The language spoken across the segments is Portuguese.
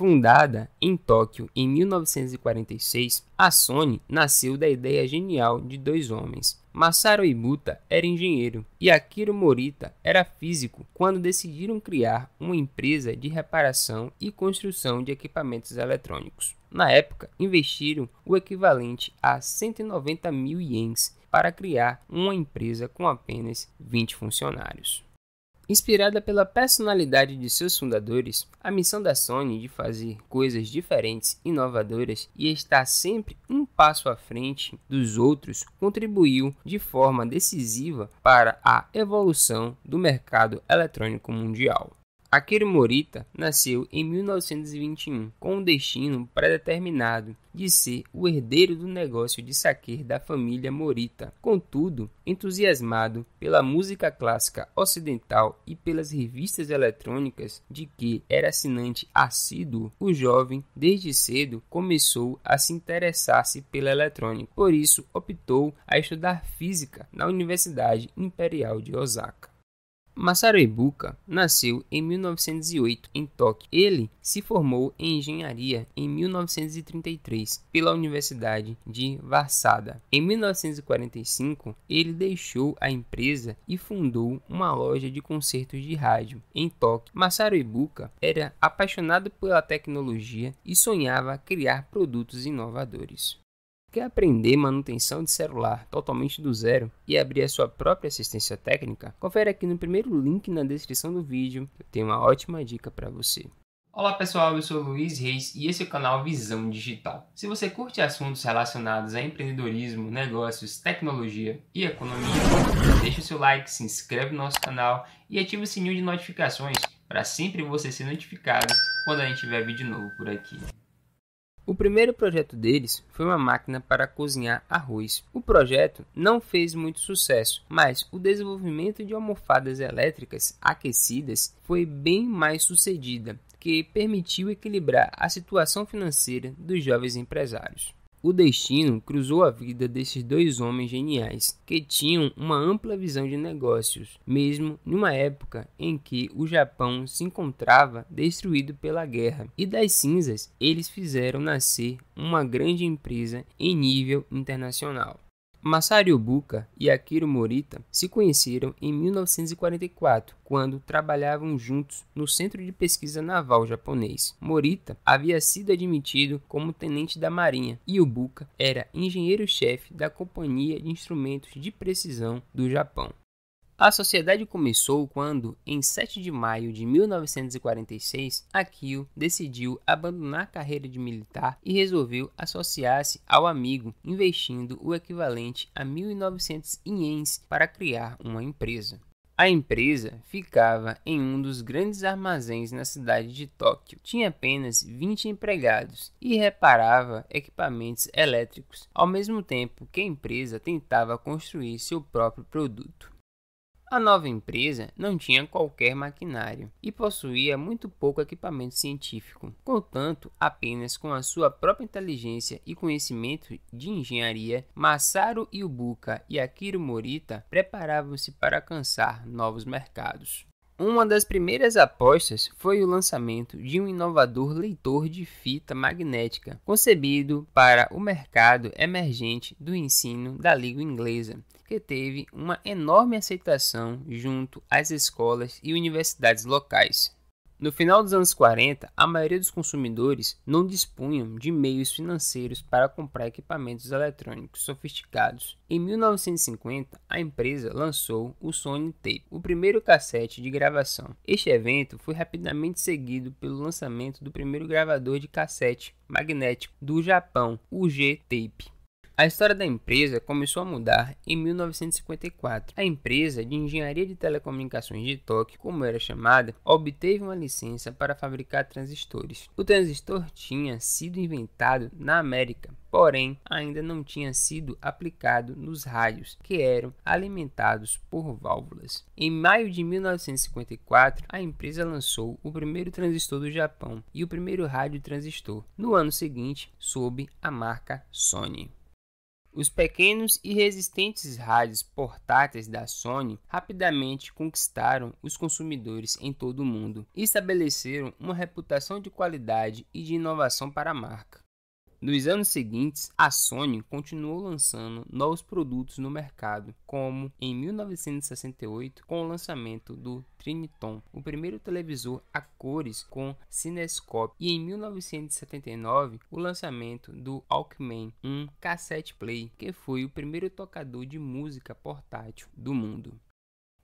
Fundada em Tóquio em 1946, a Sony nasceu da ideia genial de dois homens. Masaru Ibuta era engenheiro e Akiro Morita era físico quando decidiram criar uma empresa de reparação e construção de equipamentos eletrônicos. Na época, investiram o equivalente a 190 mil ienes para criar uma empresa com apenas 20 funcionários. Inspirada pela personalidade de seus fundadores, a missão da Sony de fazer coisas diferentes, inovadoras e estar sempre um passo à frente dos outros contribuiu de forma decisiva para a evolução do mercado eletrônico mundial. Akira Morita nasceu em 1921 com um destino predeterminado de ser o herdeiro do negócio de saque da família Morita. Contudo, entusiasmado pela música clássica ocidental e pelas revistas eletrônicas de que era assinante assíduo, o jovem desde cedo começou a se interessar-se pela eletrônica. Por isso, optou a estudar física na Universidade Imperial de Osaka. Masaru Ibuka nasceu em 1908 em Tóquio. Ele se formou em engenharia em 1933 pela Universidade de Varsada. Em 1945, ele deixou a empresa e fundou uma loja de concertos de rádio em Tóquio. Masaru Ibuka era apaixonado pela tecnologia e sonhava criar produtos inovadores. Quer aprender manutenção de celular totalmente do zero e abrir a sua própria assistência técnica? Confere aqui no primeiro link na descrição do vídeo, eu tenho uma ótima dica para você. Olá pessoal, eu sou Luiz Reis e esse é o canal Visão Digital. Se você curte assuntos relacionados a empreendedorismo, negócios, tecnologia e economia, deixa o seu like, se inscreve no nosso canal e ativa o sininho de notificações para sempre você ser notificado quando a gente tiver vídeo novo por aqui. O primeiro projeto deles foi uma máquina para cozinhar arroz. O projeto não fez muito sucesso, mas o desenvolvimento de almofadas elétricas aquecidas foi bem mais sucedida, que permitiu equilibrar a situação financeira dos jovens empresários. O destino cruzou a vida desses dois homens geniais, que tinham uma ampla visão de negócios, mesmo numa época em que o Japão se encontrava destruído pela guerra. E das cinzas, eles fizeram nascer uma grande empresa em nível internacional. Masaru Buka e Akiro Morita se conheceram em 1944, quando trabalhavam juntos no Centro de Pesquisa Naval japonês. Morita havia sido admitido como tenente da Marinha e Buka era engenheiro-chefe da Companhia de Instrumentos de Precisão do Japão. A sociedade começou quando, em 7 de maio de 1946, Akio decidiu abandonar a carreira de militar e resolveu associar-se ao amigo, investindo o equivalente a 1.900 ienes para criar uma empresa. A empresa ficava em um dos grandes armazéns na cidade de Tóquio. Tinha apenas 20 empregados e reparava equipamentos elétricos, ao mesmo tempo que a empresa tentava construir seu próprio produto. A nova empresa não tinha qualquer maquinário e possuía muito pouco equipamento científico. Contanto, apenas com a sua própria inteligência e conhecimento de engenharia, Masaru Ibuka e Akiro Morita preparavam-se para alcançar novos mercados. Uma das primeiras apostas foi o lançamento de um inovador leitor de fita magnética, concebido para o mercado emergente do ensino da língua inglesa que teve uma enorme aceitação junto às escolas e universidades locais. No final dos anos 40, a maioria dos consumidores não dispunham de meios financeiros para comprar equipamentos eletrônicos sofisticados. Em 1950, a empresa lançou o Sony Tape, o primeiro cassete de gravação. Este evento foi rapidamente seguido pelo lançamento do primeiro gravador de cassete magnético do Japão, o G-Tape. A história da empresa começou a mudar em 1954. A empresa de engenharia de telecomunicações de Tóquio, como era chamada, obteve uma licença para fabricar transistores. O transistor tinha sido inventado na América, porém ainda não tinha sido aplicado nos rádios, que eram alimentados por válvulas. Em maio de 1954, a empresa lançou o primeiro transistor do Japão e o primeiro rádio transistor. No ano seguinte, sob a marca Sony. Os pequenos e resistentes rádios portáteis da Sony rapidamente conquistaram os consumidores em todo o mundo e estabeleceram uma reputação de qualidade e de inovação para a marca. Nos anos seguintes, a Sony continuou lançando novos produtos no mercado, como em 1968 com o lançamento do Triniton, o primeiro televisor a cores com cinescópio, e em 1979 o lançamento do Walkman, um cassette play, que foi o primeiro tocador de música portátil do mundo.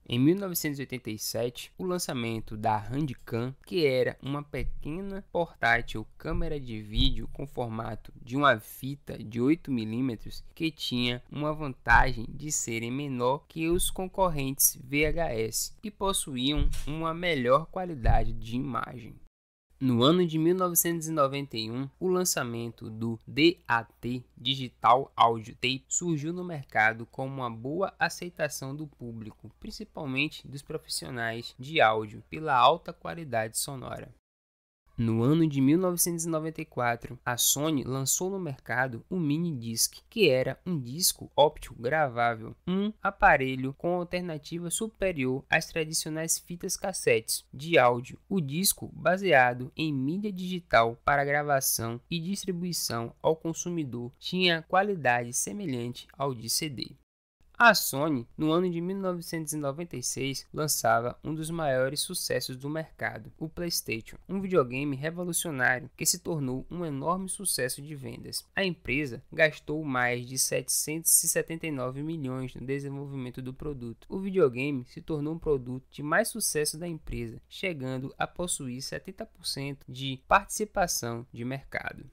Em 1987, o lançamento da Handycam, que era uma pequena portátil câmera de vídeo com formato de uma fita de 8 mm que tinha uma vantagem de serem menor que os concorrentes VHS e possuíam uma melhor qualidade de imagem. No ano de 1991, o lançamento do DAT Digital Audio Tape surgiu no mercado com uma boa aceitação do público, principalmente dos profissionais de áudio, pela alta qualidade sonora. No ano de 1994, a Sony lançou no mercado o mini disc, que era um disco óptico gravável, um aparelho com alternativa superior às tradicionais fitas cassetes de áudio. O disco baseado em mídia digital para gravação e distribuição ao consumidor tinha qualidade semelhante ao de CD. A Sony, no ano de 1996, lançava um dos maiores sucessos do mercado, o PlayStation, um videogame revolucionário que se tornou um enorme sucesso de vendas. A empresa gastou mais de 779 milhões no desenvolvimento do produto. O videogame se tornou um produto de mais sucesso da empresa, chegando a possuir 70% de participação de mercado.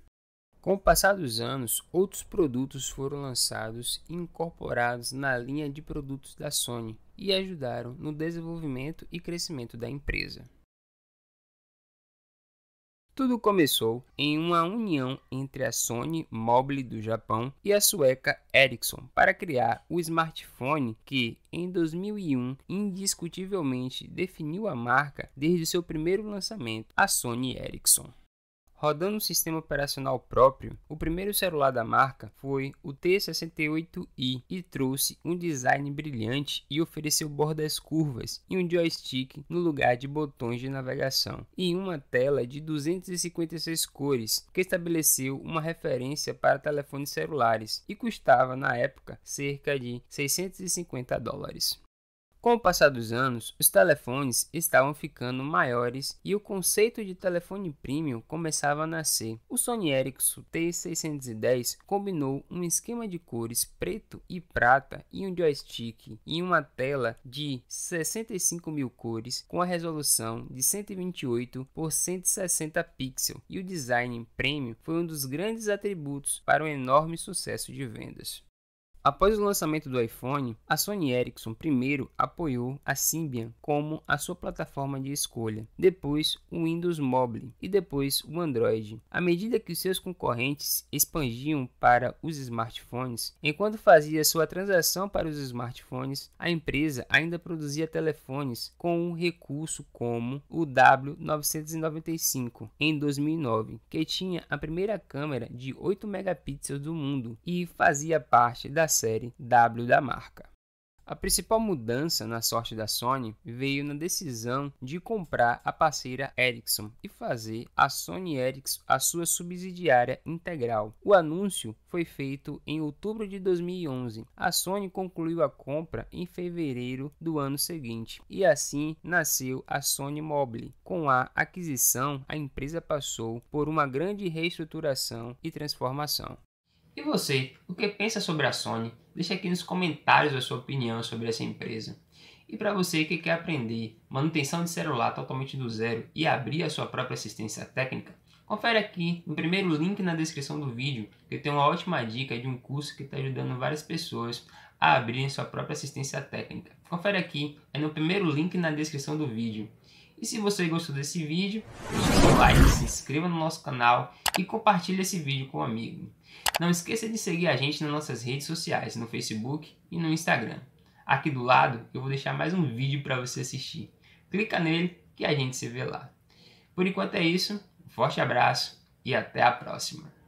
Com o passar dos anos, outros produtos foram lançados e incorporados na linha de produtos da Sony e ajudaram no desenvolvimento e crescimento da empresa. Tudo começou em uma união entre a Sony Mobile do Japão e a sueca Ericsson para criar o smartphone que, em 2001, indiscutivelmente definiu a marca desde seu primeiro lançamento, a Sony Ericsson. Rodando um sistema operacional próprio, o primeiro celular da marca foi o T68i e trouxe um design brilhante e ofereceu bordas curvas e um joystick no lugar de botões de navegação e uma tela de 256 cores que estabeleceu uma referência para telefones celulares e custava na época cerca de 650 dólares. Com o passar dos anos, os telefones estavam ficando maiores e o conceito de telefone premium começava a nascer. O Sony Ericsson T610 combinou um esquema de cores preto e prata e um joystick em uma tela de 65 mil cores com a resolução de 128 por 160 pixels e o design premium foi um dos grandes atributos para um enorme sucesso de vendas. Após o lançamento do iPhone, a Sony Ericsson primeiro apoiou a Symbian como a sua plataforma de escolha, depois o Windows Mobile e depois o Android. À medida que seus concorrentes expandiam para os smartphones, enquanto fazia sua transação para os smartphones, a empresa ainda produzia telefones com um recurso como o W995 em 2009, que tinha a primeira câmera de 8 megapixels do mundo e fazia parte da série W da marca. A principal mudança na sorte da Sony veio na decisão de comprar a parceira Ericsson e fazer a Sony Ericsson a sua subsidiária integral. O anúncio foi feito em outubro de 2011. A Sony concluiu a compra em fevereiro do ano seguinte e assim nasceu a Sony Mobile. Com a aquisição, a empresa passou por uma grande reestruturação e transformação. E você, o que pensa sobre a Sony? Deixe aqui nos comentários a sua opinião sobre essa empresa. E para você que quer aprender manutenção de celular totalmente do zero e abrir a sua própria assistência técnica, confere aqui no primeiro link na descrição do vídeo que eu tenho uma ótima dica de um curso que está ajudando várias pessoas a abrirem sua própria assistência técnica. Confere aqui, é no primeiro link na descrição do vídeo. E se você gostou desse vídeo, deixe seu like, se inscreva no nosso canal e compartilhe esse vídeo com um amigo. Não esqueça de seguir a gente nas nossas redes sociais, no Facebook e no Instagram. Aqui do lado eu vou deixar mais um vídeo para você assistir. Clica nele que a gente se vê lá. Por enquanto é isso, um forte abraço e até a próxima.